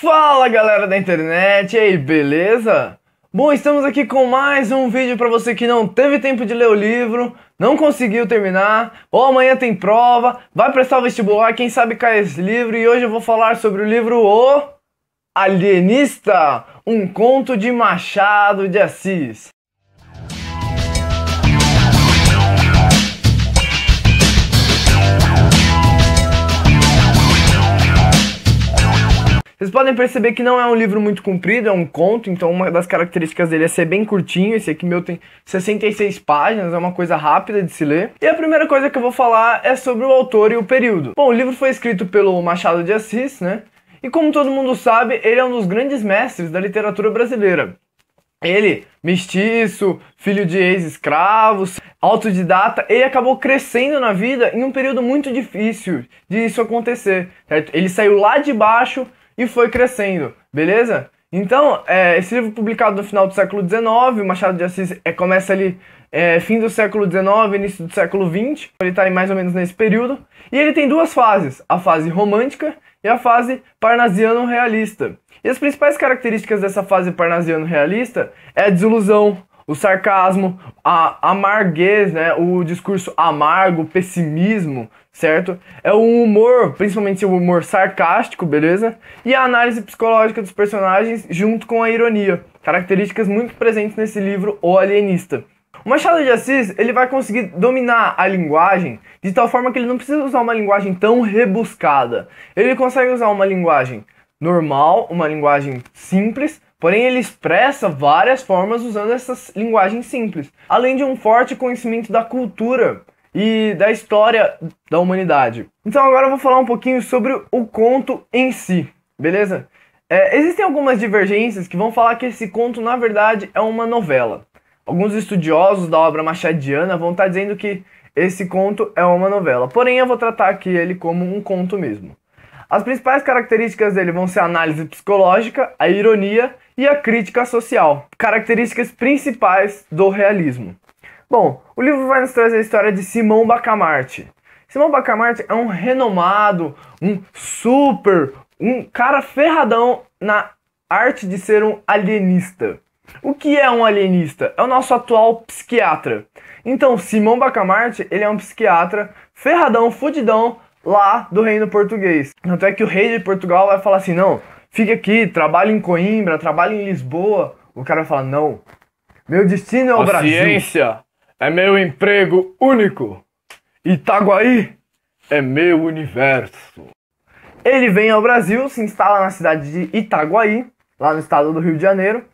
Fala galera da internet, e aí, beleza? Bom, estamos aqui com mais um vídeo para você que não teve tempo de ler o livro, não conseguiu terminar, ou amanhã tem prova, vai prestar o vestibular, quem sabe cai esse livro, e hoje eu vou falar sobre o livro O Alienista, um conto de Machado de Assis. podem perceber que não é um livro muito comprido, é um conto, então uma das características dele é ser bem curtinho. Esse aqui meu tem 66 páginas, é uma coisa rápida de se ler. E a primeira coisa que eu vou falar é sobre o autor e o período. Bom, o livro foi escrito pelo Machado de Assis, né? E como todo mundo sabe, ele é um dos grandes mestres da literatura brasileira. Ele, mestiço, filho de ex-escravos, autodidata, ele acabou crescendo na vida em um período muito difícil de isso acontecer. Certo? Ele saiu lá de baixo e foi crescendo, beleza? Então, é, esse livro publicado no final do século XIX, Machado de Assis é, começa ali é, fim do século XIX, início do século XX, ele está mais ou menos nesse período, e ele tem duas fases, a fase romântica e a fase parnasiano-realista. E as principais características dessa fase parnasiano-realista é a desilusão, o sarcasmo, a amarguez, né, o discurso amargo, o pessimismo, certo? É o humor, principalmente o humor sarcástico, beleza? E a análise psicológica dos personagens junto com a ironia, características muito presentes nesse livro O Alienista. O Machado de Assis ele vai conseguir dominar a linguagem de tal forma que ele não precisa usar uma linguagem tão rebuscada. Ele consegue usar uma linguagem normal, uma linguagem simples, Porém, ele expressa várias formas usando essas linguagens simples, além de um forte conhecimento da cultura e da história da humanidade. Então, agora eu vou falar um pouquinho sobre o conto em si, beleza? É, existem algumas divergências que vão falar que esse conto, na verdade, é uma novela. Alguns estudiosos da obra machadiana vão estar tá dizendo que esse conto é uma novela, porém eu vou tratar aqui ele como um conto mesmo. As principais características dele vão ser a análise psicológica, a ironia e a crítica social, características principais do realismo. Bom, o livro vai nos trazer a história de Simão Bacamarte. Simão Bacamarte é um renomado, um super, um cara ferradão na arte de ser um alienista. O que é um alienista? É o nosso atual psiquiatra. Então, Simão Bacamarte, ele é um psiquiatra ferradão, fudidão, lá do reino português. Tanto é que o rei de Portugal vai falar assim, não, fique aqui, trabalhe em Coimbra, trabalhe em Lisboa. O cara fala, não, meu destino é o a Brasil. ciência é meu emprego único. Itaguaí é meu universo. Ele vem ao Brasil, se instala na cidade de Itaguaí, lá no estado do Rio de Janeiro,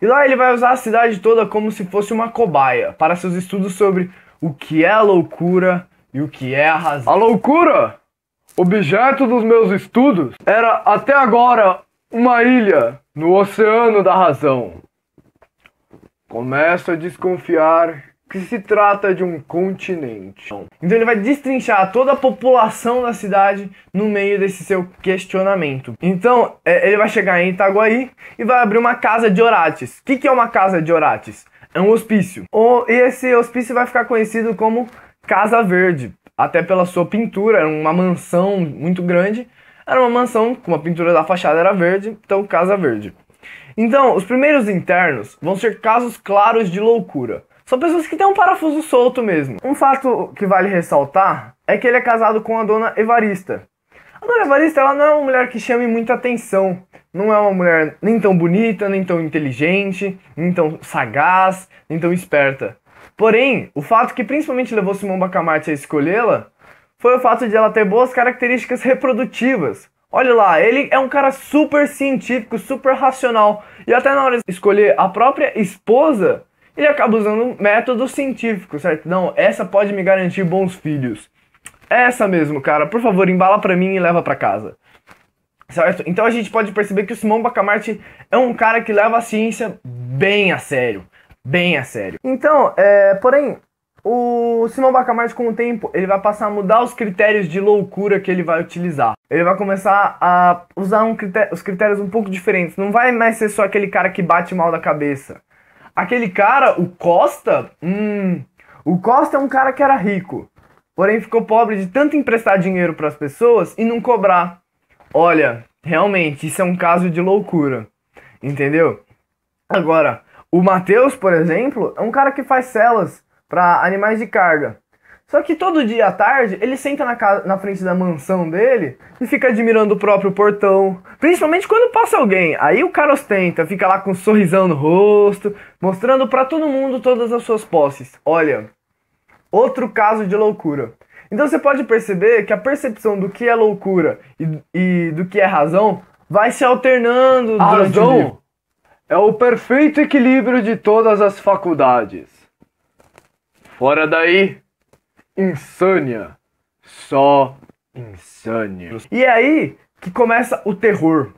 e lá ele vai usar a cidade toda como se fosse uma cobaia para seus estudos sobre o que é a loucura e o que é a razão. A loucura, objeto dos meus estudos, era até agora uma ilha no oceano da razão. Começa a desconfiar que se trata de um continente. Então ele vai destrinchar toda a população da cidade no meio desse seu questionamento. Então é, ele vai chegar em Itaguaí e vai abrir uma casa de orates. O que, que é uma casa de orates? É um hospício. E esse hospício vai ficar conhecido como Casa Verde, até pela sua pintura, era uma mansão muito grande era uma mansão com uma pintura da fachada era verde, então Casa Verde. Então, os primeiros internos vão ser casos claros de loucura. São pessoas que têm um parafuso solto mesmo. Um fato que vale ressaltar é que ele é casado com a dona Evarista. A dona Evarista ela não é uma mulher que chame muita atenção. Não é uma mulher nem tão bonita, nem tão inteligente, nem tão sagaz, nem tão esperta. Porém, o fato que principalmente levou Simão Bacamarte a escolhê-la foi o fato de ela ter boas características reprodutivas. Olha lá, ele é um cara super científico, super racional. E até na hora de escolher a própria esposa, ele acaba usando um método científico, certo? Não, essa pode me garantir bons filhos. Essa mesmo, cara. Por favor, embala pra mim e leva pra casa. Certo? Então a gente pode perceber que o Simão Bacamarte é um cara que leva a ciência bem a sério. Bem a sério. Então, é, porém, o Simão Bacamarte, com o tempo, ele vai passar a mudar os critérios de loucura que ele vai utilizar. Ele vai começar a usar um critério, os critérios um pouco diferentes. Não vai mais ser só aquele cara que bate mal da cabeça. Aquele cara, o Costa, hum, o Costa é um cara que era rico, porém ficou pobre de tanto emprestar dinheiro para as pessoas e não cobrar. Olha, realmente, isso é um caso de loucura. Entendeu? Agora, o Matheus, por exemplo, é um cara que faz celas para animais de carga. Só que todo dia à tarde ele senta na, casa, na frente da mansão dele e fica admirando o próprio portão. Principalmente quando passa alguém. Aí o cara ostenta, fica lá com um sorrisão no rosto, mostrando para todo mundo todas as suas posses. Olha, outro caso de loucura. Então você pode perceber que a percepção do que é loucura e, e do que é razão vai se alternando. A ah, razão o é o perfeito equilíbrio de todas as faculdades. Fora daí, insânia. Só insânia. E é aí que começa o terror.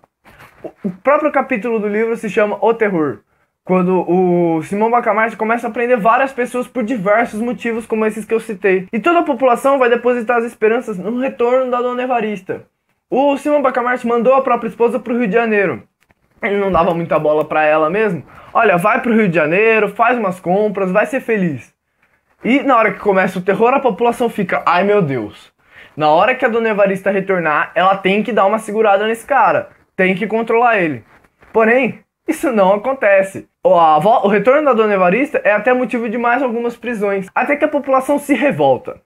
O próprio capítulo do livro se chama O Terror. Quando o Simão Bacamarte começa a prender várias pessoas por diversos motivos, como esses que eu citei. E toda a população vai depositar as esperanças no retorno da Dona Evarista. O Simão Bacamarte mandou a própria esposa para o Rio de Janeiro. Ele não dava muita bola para ela mesmo. Olha, vai para o Rio de Janeiro, faz umas compras, vai ser feliz. E na hora que começa o terror, a população fica, ai meu Deus. Na hora que a dona Evarista retornar, ela tem que dar uma segurada nesse cara, tem que controlar ele. Porém, isso não acontece. O, o retorno da dona Evarista é até motivo de mais algumas prisões, até que a população se revolta.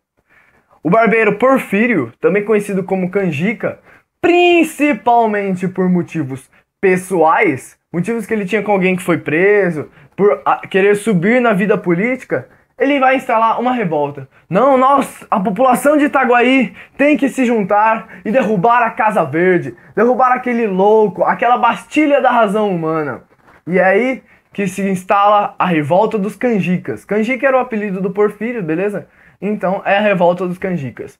O barbeiro Porfírio, também conhecido como Canjica, principalmente por motivos pessoais, motivos que ele tinha com alguém que foi preso, por querer subir na vida política, ele vai instalar uma revolta. Não, nós, a população de Itaguaí, tem que se juntar e derrubar a Casa Verde, derrubar aquele louco, aquela bastilha da razão humana. E é aí que se instala a revolta dos canjicas. Canjica era o apelido do Porfírio, beleza? Então é a revolta dos canjicas.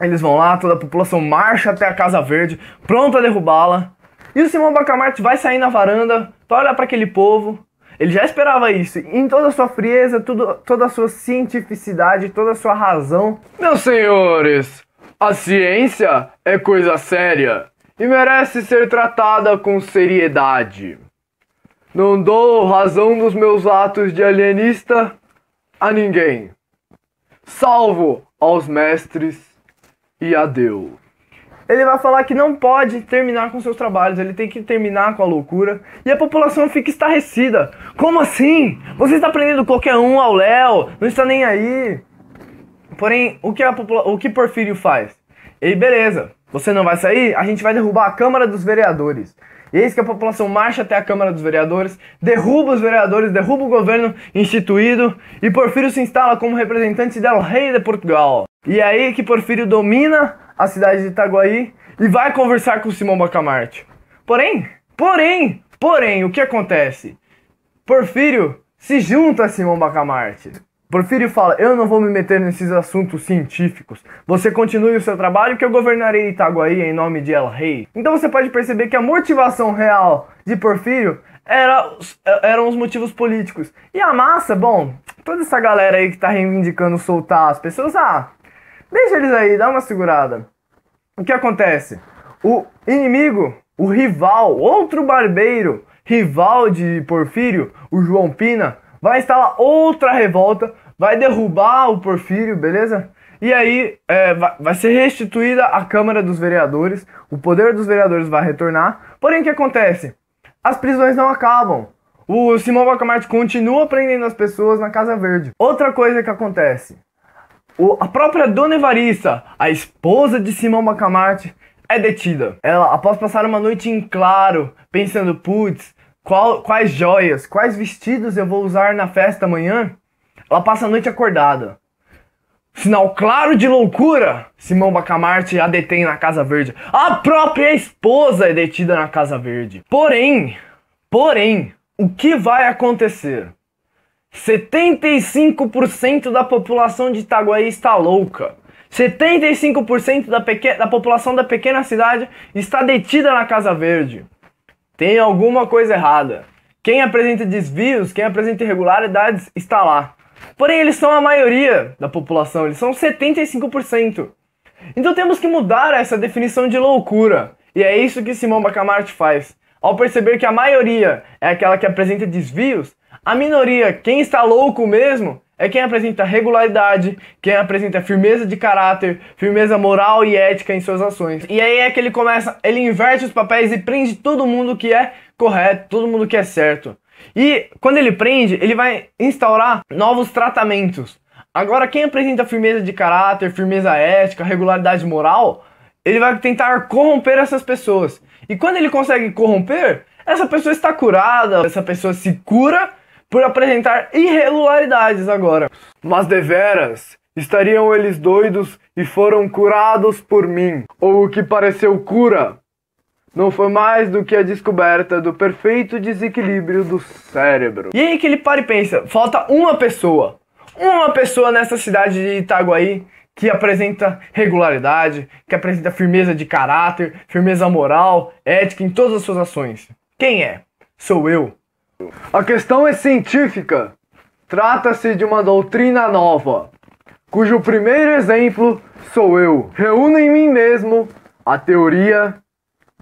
Eles vão lá, toda a população marcha até a Casa Verde, pronta a derrubá-la. E o Simão Bacamarte vai sair na varanda, olha para aquele povo ele já esperava isso. Em toda a sua frieza, tudo, toda a sua cientificidade, toda a sua razão. Meus senhores, a ciência é coisa séria e merece ser tratada com seriedade. Não dou razão dos meus atos de alienista a ninguém, salvo aos mestres e a Deus ele vai falar que não pode terminar com seus trabalhos, ele tem que terminar com a loucura. E a população fica estarrecida. Como assim? Você está prendendo qualquer um ao Léo, não está nem aí. Porém, o que, a popula o que Porfírio faz? Ei, beleza, você não vai sair? A gente vai derrubar a Câmara dos Vereadores. E eis que a população marcha até a Câmara dos Vereadores, derruba os vereadores, derruba o governo instituído e Porfírio se instala como representante del rei de Portugal. E é aí que Porfírio domina a cidade de Itaguaí e vai conversar com Simão Bacamarte. Porém, porém, porém, o que acontece? Porfírio se junta a Simão Bacamarte. Porfírio fala: Eu não vou me meter nesses assuntos científicos. Você continue o seu trabalho que eu governarei Itaguaí em nome de El Rei. Então você pode perceber que a motivação real de Porfírio era, eram os motivos políticos. E a massa, bom, toda essa galera aí que tá reivindicando soltar as pessoas, ah, Deixa eles aí, dá uma segurada. O que acontece? O inimigo, o rival, outro barbeiro, rival de Porfírio, o João Pina, vai instalar outra revolta, vai derrubar o Porfírio, beleza? E aí é, vai ser restituída a Câmara dos Vereadores, o poder dos vereadores vai retornar. Porém, o que acontece? As prisões não acabam. O Simão Bacamarte continua prendendo as pessoas na Casa Verde. Outra coisa que acontece: o, a própria Dona Evarista, a esposa de Simão Bacamarte, é detida. Ela, após passar uma noite em claro, pensando, putz, quais joias, quais vestidos eu vou usar na festa amanhã, ela passa a noite acordada. Sinal claro de loucura! Simão Bacamarte a detém na Casa Verde. A própria esposa é detida na Casa Verde. Porém, porém, o que vai acontecer? 75% da população de Itaguaí está louca. 75% da, da população da pequena cidade está detida na Casa Verde. Tem alguma coisa errada. Quem apresenta desvios, quem apresenta irregularidades está lá. Porém, eles são a maioria da população, eles são 75%. Então temos que mudar essa definição de loucura. E é isso que Simão Bacamarte faz. Ao perceber que a maioria é aquela que apresenta desvios, a minoria, quem está louco mesmo, é quem apresenta regularidade, quem apresenta firmeza de caráter, firmeza moral e ética em suas ações. E aí é que ele começa, ele inverte os papéis e prende todo mundo que é correto, todo mundo que é certo. E quando ele prende, ele vai instaurar novos tratamentos. Agora, quem apresenta firmeza de caráter, firmeza ética, regularidade moral, ele vai tentar corromper essas pessoas. E quando ele consegue corromper, essa pessoa está curada, essa pessoa se cura por apresentar irregularidades agora. Mas deveras, estariam eles doidos e foram curados por mim. Ou o que pareceu cura não foi mais do que a descoberta do perfeito desequilíbrio do cérebro. E aí que ele para e pensa: falta uma pessoa. Uma pessoa nessa cidade de Itaguaí que apresenta regularidade, que apresenta firmeza de caráter, firmeza moral, ética em todas as suas ações. Quem é? Sou eu. A questão é científica. Trata-se de uma doutrina nova, cujo primeiro exemplo sou eu. Reúno em mim mesmo a teoria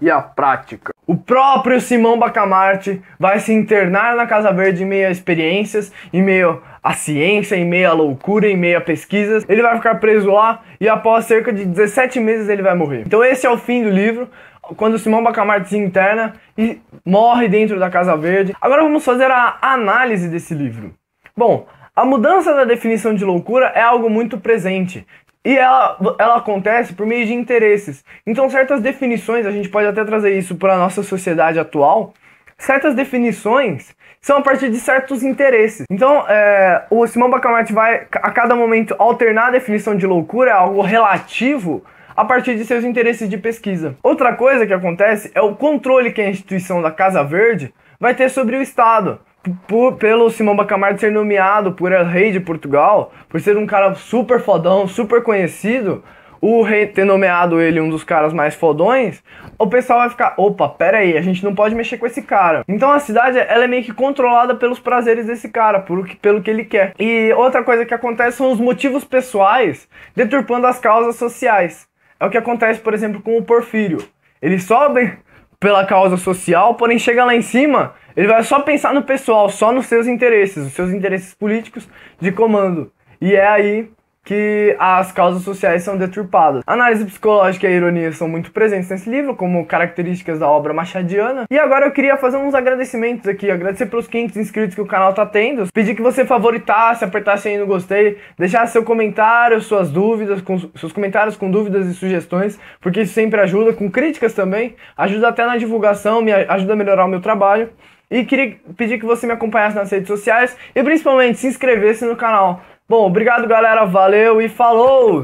e a prática. O próprio Simão Bacamarte vai se internar na Casa Verde em meio a experiências, em meio à ciência, em meio à loucura, em meio a pesquisas. Ele vai ficar preso lá e após cerca de 17 meses ele vai morrer. Então esse é o fim do livro quando o Simão Bacamarte se interna e morre dentro da Casa Verde. Agora vamos fazer a análise desse livro. Bom, a mudança da definição de loucura é algo muito presente. E ela, ela acontece por meio de interesses. Então, certas definições, a gente pode até trazer isso para a nossa sociedade atual, certas definições são a partir de certos interesses. Então, é, o Simão Bacamarte vai, a cada momento, alternar a definição de loucura, é algo relativo a partir de seus interesses de pesquisa. Outra coisa que acontece é o controle que a instituição da Casa Verde vai ter sobre o Estado. Por, pelo Simão Bacamarte ser nomeado por El Rei de Portugal, por ser um cara super fodão, super conhecido, o rei ter nomeado ele um dos caras mais fodões, o pessoal vai ficar, opa, pera aí, a gente não pode mexer com esse cara. Então a cidade, ela é meio que controlada pelos prazeres desse cara, por, pelo que ele quer. E outra coisa que acontece são os motivos pessoais deturpando as causas sociais. É o que acontece, por exemplo, com o Porfírio. Ele sobe pela causa social, porém chega lá em cima, ele vai só pensar no pessoal, só nos seus interesses, os seus interesses políticos de comando. E é aí que as causas sociais são deturpadas. análise psicológica e a ironia são muito presentes nesse livro, como características da obra machadiana. E agora eu queria fazer uns agradecimentos aqui, agradecer pelos 500 inscritos que o canal tá tendo, pedir que você favoritasse, apertasse aí no gostei, deixasse seu comentário, suas dúvidas, com, seus comentários com dúvidas e sugestões, porque isso sempre ajuda, com críticas também, ajuda até na divulgação, me ajuda a melhorar o meu trabalho. E queria pedir que você me acompanhasse nas redes sociais e principalmente se inscrevesse no canal Bom, obrigado galera, valeu e falou!